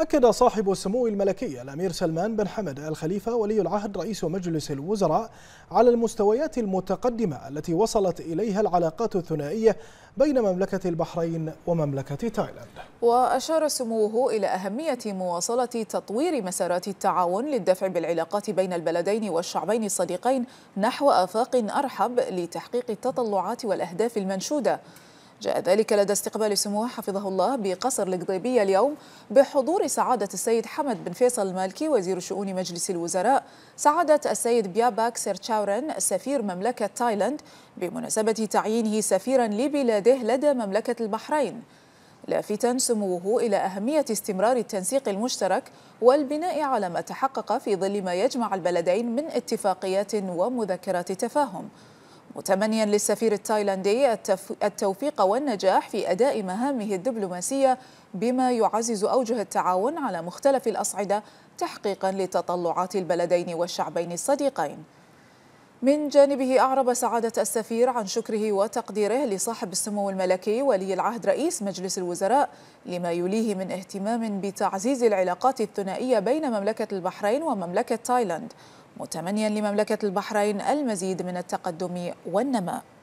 أكد صاحب السمو الملكي الأمير سلمان بن حمد الخليفة ولي العهد رئيس مجلس الوزراء على المستويات المتقدمة التي وصلت إليها العلاقات الثنائية بين مملكة البحرين ومملكة تايلاند وأشار سموه إلى أهمية مواصلة تطوير مسارات التعاون للدفع بالعلاقات بين البلدين والشعبين الصديقين نحو آفاق أرحب لتحقيق التطلعات والأهداف المنشودة جاء ذلك لدى استقبال سموه حفظه الله بقصر القضيبية اليوم بحضور سعادة السيد حمد بن فيصل المالكي وزير شؤون مجلس الوزراء سعادة السيد بياباك سيرتشاورن سفير مملكة تايلاند بمناسبة تعيينه سفيرا لبلاده لدى مملكة البحرين لافتا سموه إلى أهمية استمرار التنسيق المشترك والبناء على ما تحقق في ظل ما يجمع البلدين من اتفاقيات ومذكرات تفاهم متمنيا للسفير التايلاندي التوفيق والنجاح في أداء مهامه الدبلوماسية بما يعزز أوجه التعاون على مختلف الأصعدة تحقيقا لتطلعات البلدين والشعبين الصديقين من جانبه أعرب سعادة السفير عن شكره وتقديره لصاحب السمو الملكي ولي العهد رئيس مجلس الوزراء لما يليه من اهتمام بتعزيز العلاقات الثنائية بين مملكة البحرين ومملكة تايلاند متمنيا لمملكة البحرين المزيد من التقدم والنماء